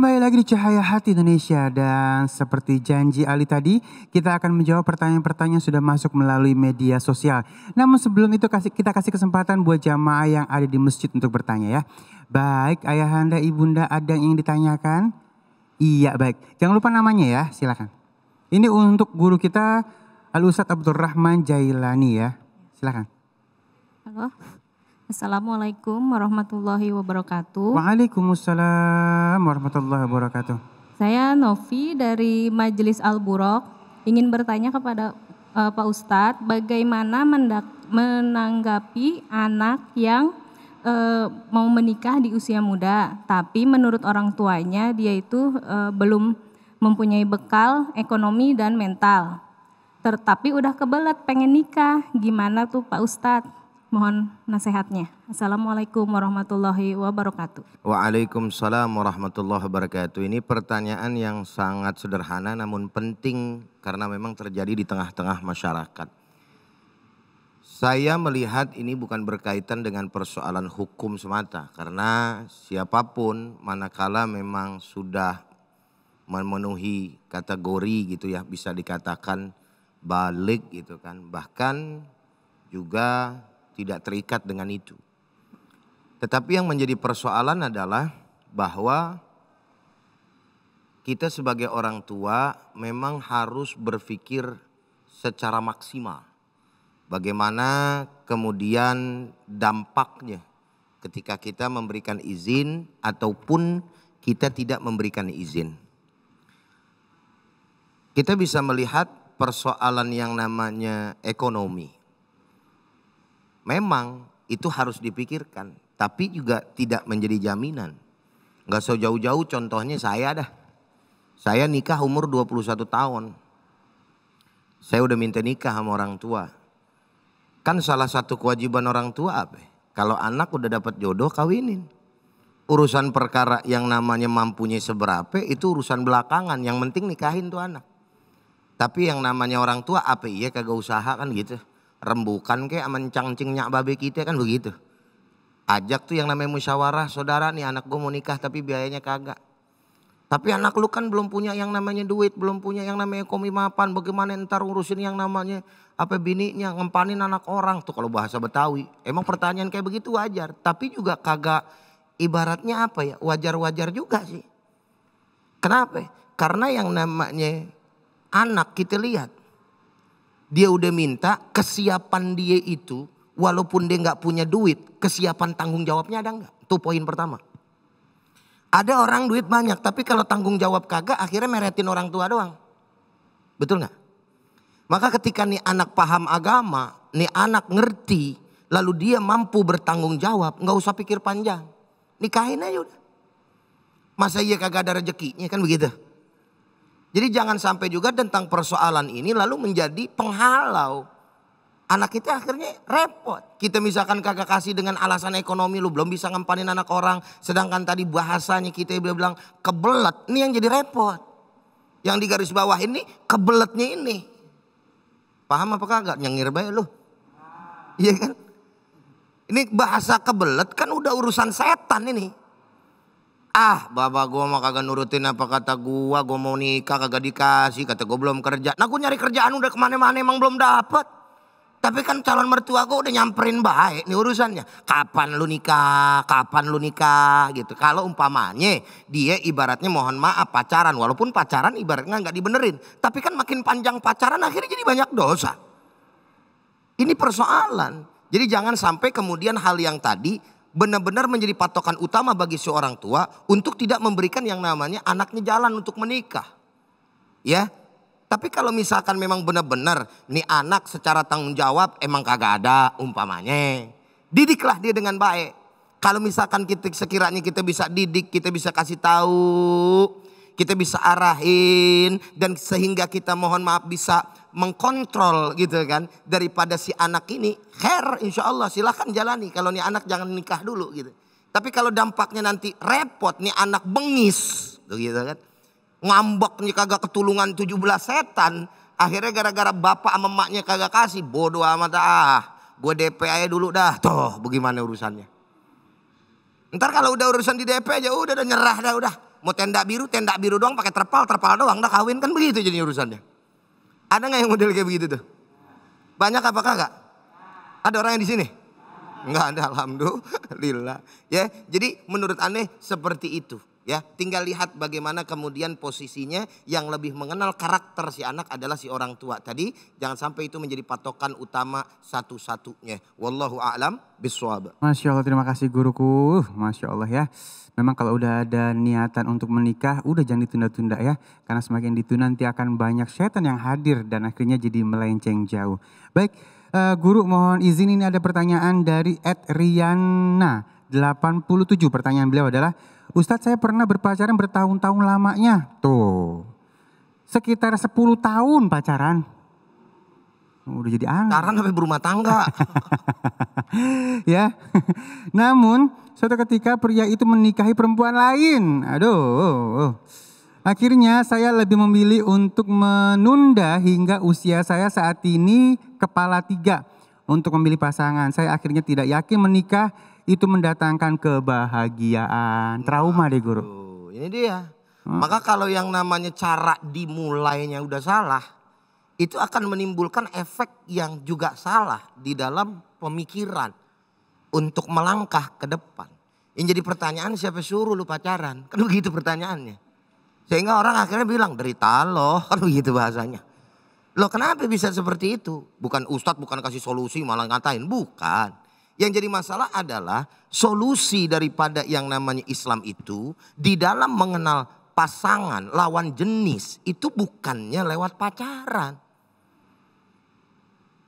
Kembali lagi di Cahaya Hati Indonesia dan seperti janji Ali tadi kita akan menjawab pertanyaan-pertanyaan yang sudah masuk melalui media sosial. Namun sebelum itu kasih kita kasih kesempatan buat jamaah yang ada di masjid untuk bertanya ya. Baik, ayahanda, ibunda ada yang ingin ditanyakan? Iya, baik. Jangan lupa namanya ya, silakan. Ini untuk guru kita Al Ustaz Abdul Rahman Jailani ya. Silakan. Halo. Assalamualaikum warahmatullahi wabarakatuh. Waalaikumsalam warahmatullahi wabarakatuh. Saya Novi dari Majelis Al Burok ingin bertanya kepada uh, Pak Ustadz bagaimana mendak, menanggapi anak yang uh, mau menikah di usia muda tapi menurut orang tuanya dia itu uh, belum mempunyai bekal ekonomi dan mental. Tetapi udah kebelet pengen nikah. Gimana tuh Pak Ustadz? Mohon nasihatnya. Assalamualaikum warahmatullahi wabarakatuh. Waalaikumsalam warahmatullahi wabarakatuh. Ini pertanyaan yang sangat sederhana namun penting karena memang terjadi di tengah-tengah masyarakat. Saya melihat ini bukan berkaitan dengan persoalan hukum semata karena siapapun manakala memang sudah memenuhi kategori gitu ya bisa dikatakan balik gitu kan bahkan juga tidak terikat dengan itu. Tetapi yang menjadi persoalan adalah bahwa kita sebagai orang tua memang harus berpikir secara maksimal. Bagaimana kemudian dampaknya ketika kita memberikan izin ataupun kita tidak memberikan izin. Kita bisa melihat persoalan yang namanya ekonomi memang itu harus dipikirkan, tapi juga tidak menjadi jaminan. Gak so jauh-jauh contohnya saya dah. Saya nikah umur 21 tahun. Saya udah minta nikah sama orang tua. Kan salah satu kewajiban orang tua apa? Ya? Kalau anak udah dapat jodoh kawinin. Urusan perkara yang namanya mampunya seberapa itu urusan belakangan. Yang penting nikahin tuh anak. Tapi yang namanya orang tua apa iya kagak usaha kan gitu rembukan ke aman nyak babe kita kan begitu. Ajak tuh yang namanya musyawarah, saudara nih anak gue mau nikah tapi biayanya kagak. Tapi anak lu kan belum punya yang namanya duit, belum punya yang namanya komi mapan. Bagaimana ntar urusin yang namanya apa bininya, ngempanin anak orang. Tuh kalau bahasa Betawi. Emang pertanyaan kayak begitu wajar. Tapi juga kagak ibaratnya apa ya, wajar-wajar juga sih. Kenapa? Karena yang namanya anak kita lihat dia udah minta kesiapan dia itu walaupun dia nggak punya duit kesiapan tanggung jawabnya ada nggak itu poin pertama ada orang duit banyak tapi kalau tanggung jawab kagak akhirnya meretin orang tua doang betul nggak maka ketika nih anak paham agama nih anak ngerti lalu dia mampu bertanggung jawab nggak usah pikir panjang nikahin aja udah masa iya kagak ada rezekinya kan begitu jadi jangan sampai juga tentang persoalan ini lalu menjadi penghalau. Anak kita akhirnya repot. Kita misalkan kagak kasih dengan alasan ekonomi lu belum bisa ngempanin anak orang. Sedangkan tadi bahasanya kita bilang kebelet. Ini yang jadi repot. Yang di garis bawah ini kebeletnya ini. Paham apa kagak? Nyengir baik lu. Iya kan? Ini bahasa kebelet kan udah urusan setan ini. Ah, bapak gua mah kagak nurutin apa kata gua, gua mau nikah kagak dikasih, kata gua belum kerja. Nah, gua nyari kerjaan udah kemana-mana emang belum dapet. Tapi kan calon mertua gua udah nyamperin baik nih urusannya. Kapan lu nikah? Kapan lu nikah? Gitu. Kalau umpamanya dia ibaratnya mohon maaf pacaran, walaupun pacaran ibaratnya nggak dibenerin, tapi kan makin panjang pacaran akhirnya jadi banyak dosa. Ini persoalan. Jadi jangan sampai kemudian hal yang tadi benar-benar menjadi patokan utama bagi seorang tua untuk tidak memberikan yang namanya anaknya jalan untuk menikah. Ya. Tapi kalau misalkan memang benar-benar nih anak secara tanggung jawab emang kagak ada umpamanya. Didiklah dia dengan baik. Kalau misalkan kita sekiranya kita bisa didik, kita bisa kasih tahu kita bisa arahin dan sehingga kita mohon maaf bisa mengkontrol gitu kan daripada si anak ini her insya Allah silahkan jalani kalau nih anak jangan nikah dulu gitu tapi kalau dampaknya nanti repot nih anak bengis gitu kan ngambek nih kagak ketulungan 17 setan akhirnya gara-gara bapak sama emaknya kagak kasih bodoh amat ah gue DP aja dulu dah toh bagaimana urusannya ntar kalau udah urusan di DP aja udah udah nyerah dah udah Mau tenda biru, tenda biru doang pakai terpal, terpal doang. Udah kawin kan begitu jadi urusannya. Ada nggak yang model kayak begitu tuh? Banyak apa kagak? Ada orang yang di sini? Enggak ada, alhamdulillah. Ya, jadi menurut aneh seperti itu. Ya, tinggal lihat bagaimana kemudian posisinya yang lebih mengenal karakter si anak adalah si orang tua. Tadi jangan sampai itu menjadi patokan utama satu-satunya. Wallahu a'lam biswab. Masya Allah terima kasih guruku. Uh, Masya Allah ya. Memang kalau udah ada niatan untuk menikah, udah jangan ditunda-tunda ya. Karena semakin ditunda nanti akan banyak setan yang hadir dan akhirnya jadi melenceng jauh. Baik, uh, guru mohon izin ini ada pertanyaan dari Ed Riana. 87 pertanyaan beliau adalah, Ustadz saya pernah berpacaran bertahun-tahun lamanya. Tuh, sekitar 10 tahun pacaran. Udah jadi anak. Sekarang sampai berumah tangga. ya. Namun suatu ketika pria itu menikahi perempuan lain. Aduh. Oh, oh. Akhirnya saya lebih memilih untuk menunda hingga usia saya saat ini kepala tiga untuk memilih pasangan. Saya akhirnya tidak yakin menikah itu mendatangkan kebahagiaan. Iya. Trauma deh guru. Ini dia. Hmm. Maka kalau yang namanya cara dimulainya udah salah, itu akan menimbulkan efek yang juga salah di dalam pemikiran untuk melangkah ke depan. Yang jadi pertanyaan siapa suruh lu pacaran? Kan begitu pertanyaannya. Sehingga orang akhirnya bilang derita loh, kan begitu bahasanya. lo kenapa bisa seperti itu? Bukan ustadz bukan kasih solusi malah ngatain, bukan. Yang jadi masalah adalah solusi daripada yang namanya Islam itu di dalam mengenal pasangan lawan jenis itu bukannya lewat pacaran.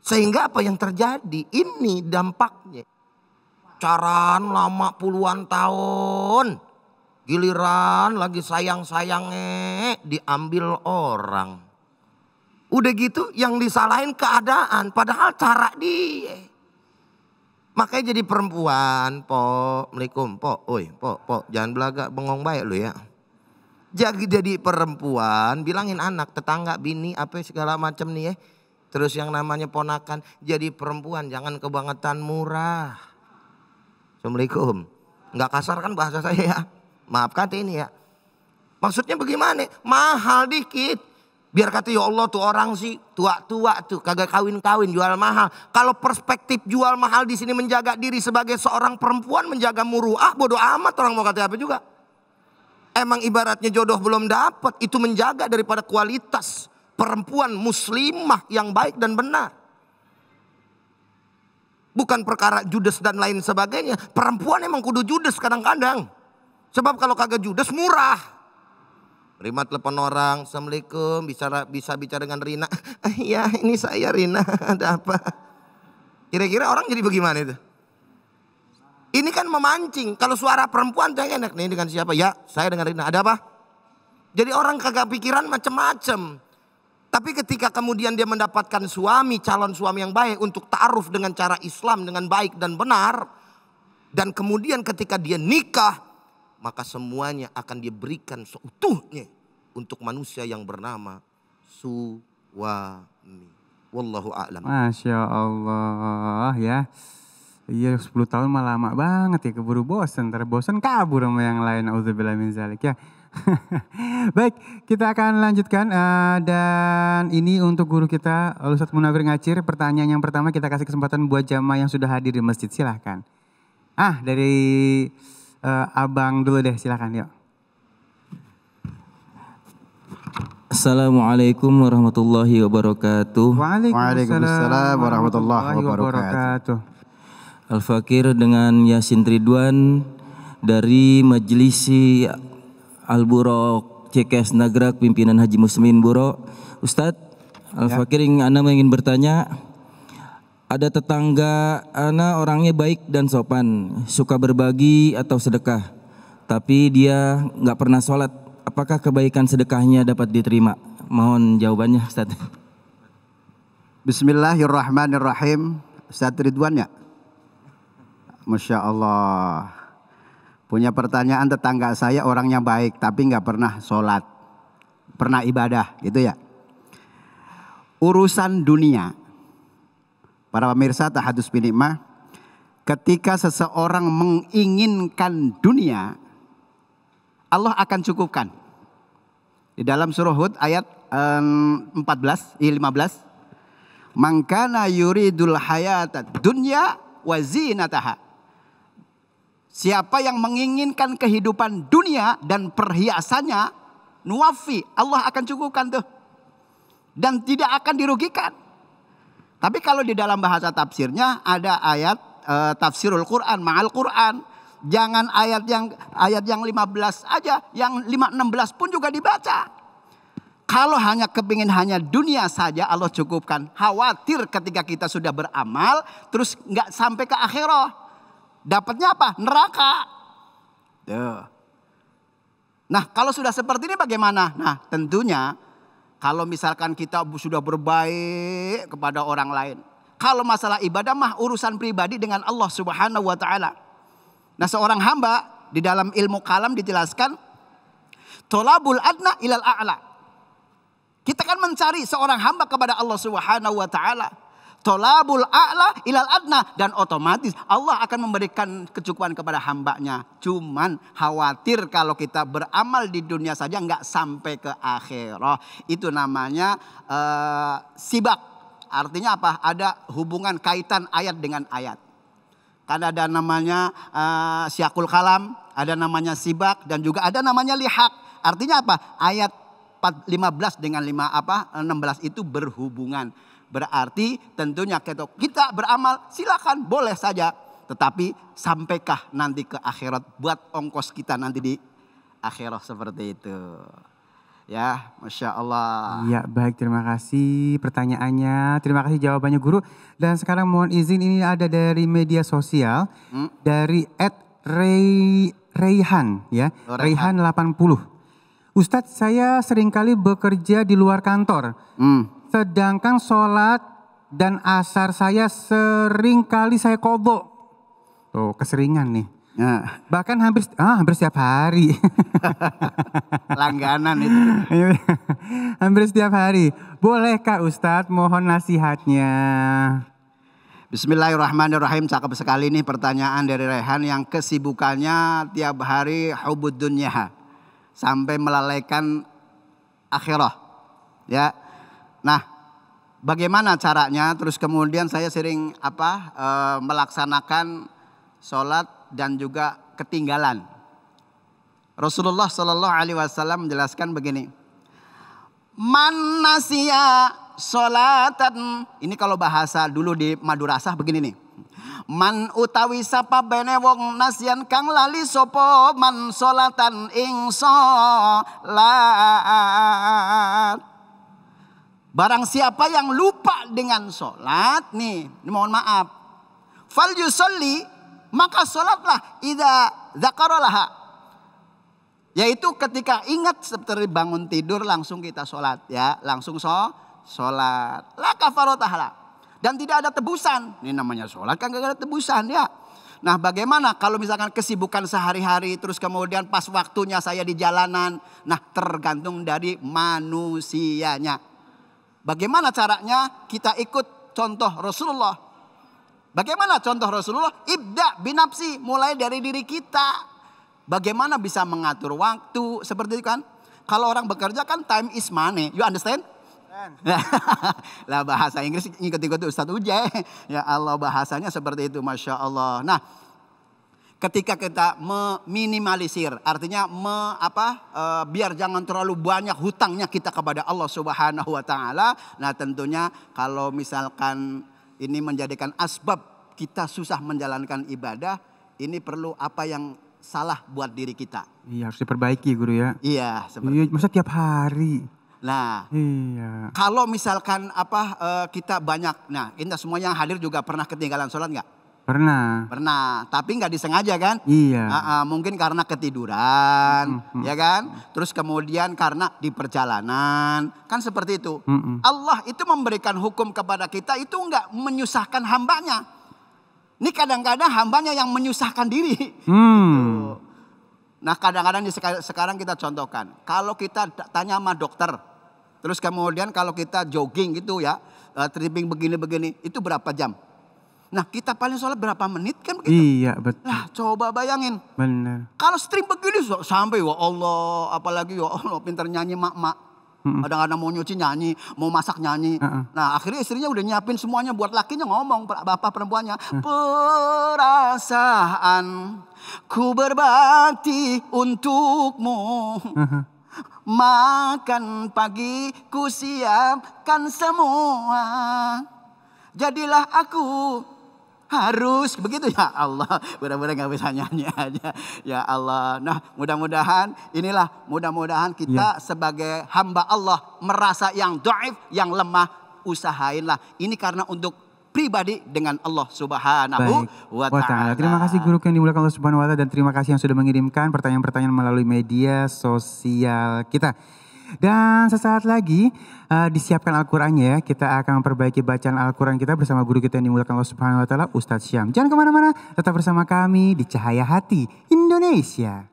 Sehingga apa yang terjadi ini dampaknya. Pacaran lama puluhan tahun. Giliran lagi sayang-sayangnya diambil orang. Udah gitu yang disalahin keadaan padahal cara dia. Makanya jadi perempuan, po, assalamualaikum, po, oi, po, po, jangan belaga, bengong baik lu ya. Jadi jadi perempuan, bilangin anak, tetangga, bini, apa segala macam nih ya. Terus yang namanya ponakan, jadi perempuan, jangan kebangetan murah. Assalamualaikum. Enggak kasar kan bahasa saya ya. Maaf kata ini ya. Maksudnya bagaimana? Mahal dikit. Biar kata ya Allah tuh orang sih tua-tua tuh kagak kawin-kawin jual mahal. Kalau perspektif jual mahal di sini menjaga diri sebagai seorang perempuan menjaga muruah bodoh amat orang mau kata apa juga. Emang ibaratnya jodoh belum dapat itu menjaga daripada kualitas perempuan muslimah yang baik dan benar. Bukan perkara judes dan lain sebagainya. Perempuan emang kudu judes kadang-kadang. Sebab kalau kagak judes murah. Terima telepon orang, Assalamualaikum, bisa, bisa bicara dengan Rina. Ah, iya ini saya Rina, ada apa? Kira-kira orang jadi bagaimana itu? Ini kan memancing. Kalau suara perempuan saya enak nih dengan siapa? Ya, saya dengan Rina. Ada apa? Jadi orang kagak pikiran macem-macem, Tapi ketika kemudian dia mendapatkan suami, calon suami yang baik untuk ta'aruf dengan cara Islam dengan baik dan benar. Dan kemudian ketika dia nikah, maka semuanya akan diberikan seutuhnya untuk manusia yang bernama suami. Wallahu a'lam. Masya Allah ya. Iya 10 tahun malah lama banget ya keburu bosan, terbosan kabur sama yang lain. Auzubillah min zalik ya. Baik, kita akan lanjutkan uh, dan ini untuk guru kita Ustaz Munawir Ngacir. Pertanyaan yang pertama kita kasih kesempatan buat jamaah yang sudah hadir di masjid. Silahkan. Ah, dari uh, abang dulu deh silakan yuk. Assalamualaikum warahmatullahi wabarakatuh. Waalaikumsalam warahmatullahi wabarakatuh. Al-Fakir dengan Yasin Ridwan dari Majelis Al-Burok CKS Nagrak pimpinan Haji Muslimin Burok. Ustadz, ya. Al-Fakir ya. ingin bertanya ada tetangga Ana orangnya baik dan sopan, suka berbagi atau sedekah. Tapi dia nggak pernah sholat. Apakah kebaikan sedekahnya dapat diterima? Mohon jawabannya Ustaz. Bismillahirrahmanirrahim. Ustaz Ridwan ya? Masya Allah. Punya pertanyaan tetangga saya orangnya baik tapi nggak pernah sholat. Pernah ibadah gitu ya. Urusan dunia Para pemirsa tahadus binikmah, ketika seseorang menginginkan dunia, Allah akan cukupkan. Di dalam surah Hud ayat 14 15 Mangkana yuridul hayata dunya wa Siapa yang menginginkan kehidupan dunia dan perhiasannya, nuafi, Allah akan cukupkan tuh. Dan tidak akan dirugikan. Tapi kalau di dalam bahasa tafsirnya ada ayat e, tafsirul Quran, ma'al Quran. Jangan ayat yang ayat yang 15 aja, yang 5 16 pun juga dibaca. Kalau hanya kepingin hanya dunia saja Allah cukupkan. Khawatir ketika kita sudah beramal terus nggak sampai ke akhirat. Dapatnya apa? Neraka. Duh. Nah, kalau sudah seperti ini bagaimana? Nah, tentunya kalau misalkan kita sudah berbaik kepada orang lain. Kalau masalah ibadah mah urusan pribadi dengan Allah Subhanahu wa taala. Nah, seorang hamba di dalam ilmu kalam dijelaskan tolabul adna ilal a'la. Kita kan mencari seorang hamba kepada Allah Subhanahu wa taala. Tolabul a'la ilal adna. Dan otomatis Allah akan memberikan kecukupan kepada hambanya. Cuman khawatir kalau kita beramal di dunia saja nggak sampai ke akhirah. Itu namanya uh, sibak. Artinya apa? Ada hubungan kaitan ayat dengan ayat. Karena ada namanya uh, eh, siakul kalam, ada namanya sibak, dan juga ada namanya lihak. Artinya apa? Ayat 15 dengan 5 apa 16 itu berhubungan. Berarti tentunya ketok kita beramal silakan boleh saja. Tetapi sampaikah nanti ke akhirat buat ongkos kita nanti di akhirat seperti itu. Ya, Masya Allah. Ya, baik. Terima kasih pertanyaannya. Terima kasih jawabannya guru. Dan sekarang mohon izin ini ada dari media sosial. Hmm? Dari Ed Ray, Rayhan ya. Oh, Rayhan 80. Ustadz saya seringkali bekerja di luar kantor. Hmm sedangkan sholat dan asar saya sering kali saya kobok. Tuh keseringan nih. Nah. Bahkan hampir ah, hampir setiap hari. Langganan itu. Iya. hampir setiap hari. Bolehkah Ustadz mohon nasihatnya? Bismillahirrahmanirrahim. Cakep sekali nih pertanyaan dari Rehan yang kesibukannya tiap hari hubud dunia Sampai melalaikan akhirah. Ya, Nah, bagaimana caranya? Terus kemudian saya sering apa e, melaksanakan sholat dan juga ketinggalan. Rasulullah Shallallahu Alaihi Wasallam menjelaskan begini. Man sholatan. Ini kalau bahasa dulu di Madurasah begini nih. Man utawi sapa bene wong nasian kang lali sopo man solatan ing solat. Barang siapa yang lupa dengan sholat. Nih, mohon maaf. Fal yusolli. Maka sholatlah. Ida zakarolaha. Yaitu ketika ingat seperti bangun tidur langsung kita sholat ya. Langsung so, sholat. laka kafarotahala. Dan tidak ada tebusan. Ini namanya sholat kan gak ada tebusan ya. Nah bagaimana kalau misalkan kesibukan sehari-hari terus kemudian pas waktunya saya di jalanan. Nah tergantung dari manusianya. Bagaimana caranya kita ikut contoh Rasulullah? Bagaimana contoh Rasulullah? Ibda binapsi mulai dari diri kita. Bagaimana bisa mengatur waktu seperti itu kan? Kalau orang bekerja kan time is money. You understand? lah bahasa Inggris ngikut-ngikut Ustaz Uje Ya Allah bahasanya seperti itu Masya Allah. Nah ketika kita meminimalisir artinya me, apa e, biar jangan terlalu banyak hutangnya kita kepada Allah Subhanahu wa taala nah tentunya kalau misalkan ini menjadikan asbab kita susah menjalankan ibadah ini perlu apa yang salah buat diri kita iya harus diperbaiki guru ya iya seperti iya, masa tiap hari Nah, iya. kalau misalkan apa e, kita banyak, nah kita semua yang hadir juga pernah ketinggalan sholat nggak? Pernah. Pernah, tapi nggak disengaja kan? Iya. Uh, uh, mungkin karena ketiduran, mm -hmm. ya kan? Terus kemudian karena di perjalanan, kan seperti itu. Mm -hmm. Allah itu memberikan hukum kepada kita itu nggak menyusahkan hambanya. Ini kadang-kadang hambanya yang menyusahkan diri. Mm. Nah kadang-kadang sekarang kita contohkan, kalau kita tanya sama dokter, terus kemudian kalau kita jogging gitu ya, uh, tripping begini-begini, itu berapa jam? Nah kita paling sholat berapa menit kan begitu? Iya betul. Nah coba bayangin. Benar. Kalau stream begini sampai wah ya Allah apalagi ya Allah pintar nyanyi mak-mak. Kadang-kadang mau nyuci nyanyi, mau masak nyanyi. Uh-uh. Nah akhirnya istrinya udah nyiapin semuanya buat lakinya ngomong bapak perempuannya. Uh. Perasaan ku berbakti untukmu. Uh-huh. Makan pagi ku siapkan semua. Jadilah aku harus begitu ya Allah. Mudah-mudahan nggak bisa nyanyi aja ya Allah. Nah mudah-mudahan inilah mudah-mudahan kita ya. sebagai hamba Allah merasa yang doif, yang lemah usahainlah. Ini karena untuk pribadi dengan Allah Subhanahu wa taala. Terima kasih guru yang dimulakan Allah Subhanahu wa taala dan terima kasih yang sudah mengirimkan pertanyaan-pertanyaan melalui media sosial kita. Dan sesaat lagi uh, disiapkan Al-Qur'annya ya. Kita akan memperbaiki bacaan Al-Qur'an kita bersama guru kita yang dimulakan Allah Subhanahu wa taala Ustadz Syam. Jangan kemana mana tetap bersama kami di Cahaya Hati Indonesia.